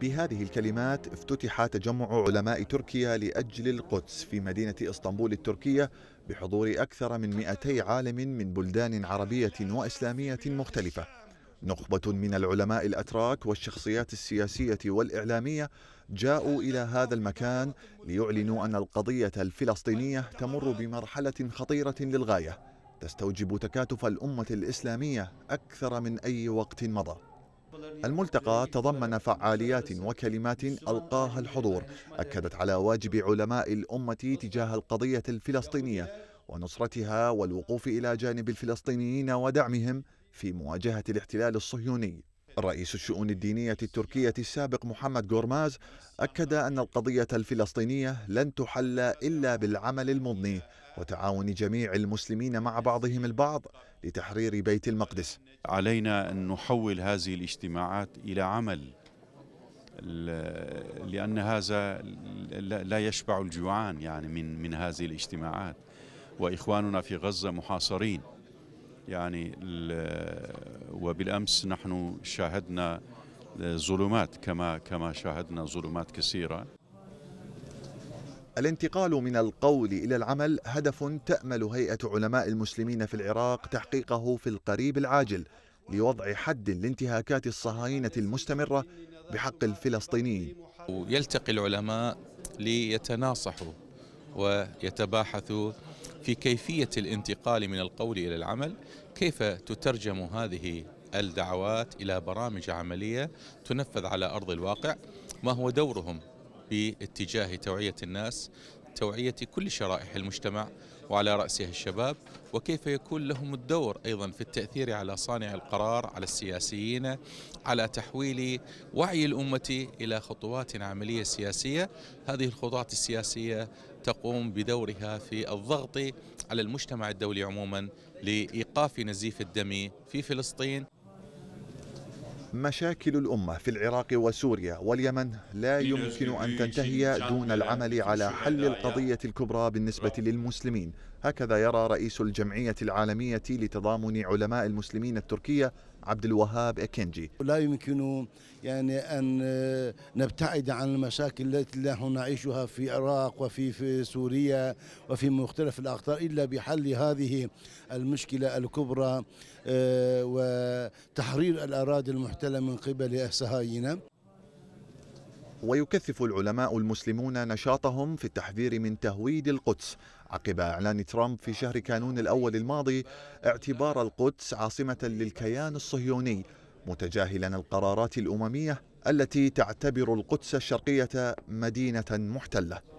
بهذه الكلمات افتتح تجمع علماء تركيا لأجل القدس في مدينة إسطنبول التركية بحضور أكثر من 200 عالم من بلدان عربية وإسلامية مختلفة نخبة من العلماء الأتراك والشخصيات السياسية والإعلامية جاءوا إلى هذا المكان ليعلنوا أن القضية الفلسطينية تمر بمرحلة خطيرة للغاية تستوجب تكاتف الأمة الإسلامية أكثر من أي وقت مضى الملتقى تضمن فعاليات وكلمات ألقاها الحضور أكدت على واجب علماء الأمة تجاه القضية الفلسطينية ونصرتها والوقوف إلى جانب الفلسطينيين ودعمهم في مواجهة الاحتلال الصهيوني رئيس الشؤون الدينية التركية السابق محمد غورماز أكد أن القضية الفلسطينية لن تحل إلا بالعمل المضني وتعاون جميع المسلمين مع بعضهم البعض لتحرير بيت المقدس علينا أن نحول هذه الاجتماعات إلى عمل لأن هذا لا يشبع الجوعان يعني من من هذه الاجتماعات وإخواننا في غزة محاصرين يعني وبالامس نحن شاهدنا ظلمات كما كما شاهدنا ظلمات كثيره الانتقال من القول الى العمل هدف تامل هيئه علماء المسلمين في العراق تحقيقه في القريب العاجل لوضع حد لانتهاكات الصهاينه المستمره بحق الفلسطينيين يلتقي العلماء ليتناصحوا ويتباحثوا في كيفية الانتقال من القول إلى العمل كيف تترجم هذه الدعوات إلى برامج عملية تنفذ على أرض الواقع ما هو دورهم باتجاه توعية الناس توعية كل شرائح المجتمع وعلى رأسها الشباب وكيف يكون لهم الدور أيضا في التأثير على صانع القرار على السياسيين على تحويل وعي الأمة إلى خطوات عملية سياسية هذه الخطوات السياسية تقوم بدورها في الضغط على المجتمع الدولي عموما لإيقاف نزيف الدم في فلسطين مشاكل الأمة في العراق وسوريا واليمن لا يمكن أن تنتهي دون العمل على حل القضية الكبرى بالنسبة للمسلمين هكذا يرى رئيس الجمعية العالمية لتضامن علماء المسلمين التركية عبد الوهاب اكنجي لا يمكن يعني ان نبتعد عن المشاكل التي نحن نعيشها في العراق وفي في سوريا وفي مختلف الاقطار الا بحل هذه المشكله الكبرى آه، وتحرير الاراضي المحتله من قبل الصهاينه ويكثف العلماء المسلمون نشاطهم في التحذير من تهويد القدس عقب إعلان ترامب في شهر كانون الأول الماضي اعتبار القدس عاصمة للكيان الصهيوني متجاهلا القرارات الأممية التي تعتبر القدس الشرقية مدينة محتلة